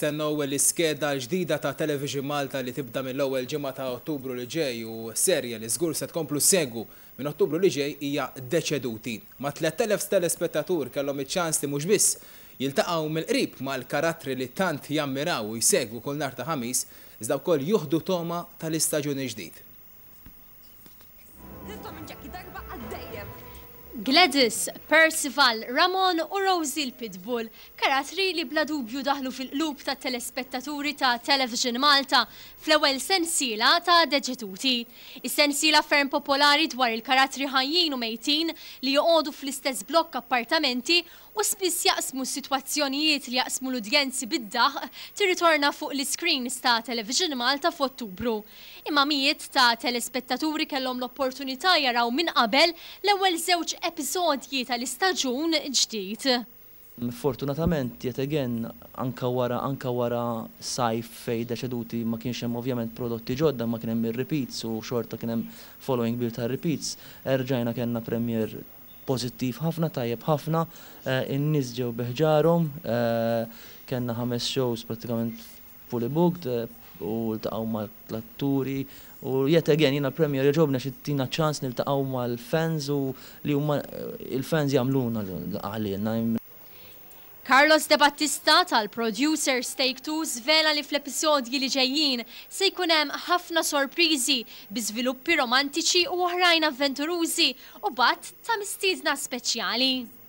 nistennew l-iskeda ġdida ta' Television Malta li tibda mill-ewwel ġimgħa ta' Ottubru li ġej u serja li żgur se tkomplu segu minn Ottubru li ġej hija deċeduti. Ma' 3000 telespettatur kellhom iċ-ċans li mhux biss jiltaqgħu mill-qrib mal-karattri li tant jammiraw u jsegwu kull nhar ta' ħamis iżda wkoll juħdu toma tal-istaġuni ġdid. minn ġakki darba għaddejjem. Gladys, Percival, Ramon u Rosie l-Pitbull, karatri li bla dubju daħlu fil-qlub ta' telespettaturi ta' Television Malta fl-ewwel sensiela ta' deġetuti. Is-sensiela ferm popolari dwar il-karatri ħajjin u mejtin li joqogħdu fl-istess blokk appartamenti u spiss jaqsmu situazzjonijiet li jaqsmu l-udjenzi bid-daħ tirritorna fuq l-screens ta' Television Malta f'Ottubru. Imma mijiet ta' telespettaturi kellhom l-opportunità jaraw minn qabel l-ewwel żewġ episodji tal-istaġun ġdid. Fortunatament jiet again anka wara anka wara sajf fej deċeduti ma kienx hemm ovvjament prodotti ġodda ma kien hemm ir-repeats u xorta kien hemm following bil ta' repeats erġajna kellna premier pozittiv ħafna, tajjeb ħafna, eh, in-nies ġew beħġarhom, eh, kellna ħames shows pratikament fully booked eh, u l-taqaw mal atturi u yet again jina premier jġobna xittina ċans nil-taqaw mal-fans u li huma eh, il-fans jamluna għalina. Carlos De Battista tal-producer Stake 2 zvela li fl-episodji li ġejjin se jkun hemm ħafna sorpriżi bi zviluppi romantiċi u oħrajn avventurużi u bat ta' mistiedna speċjali.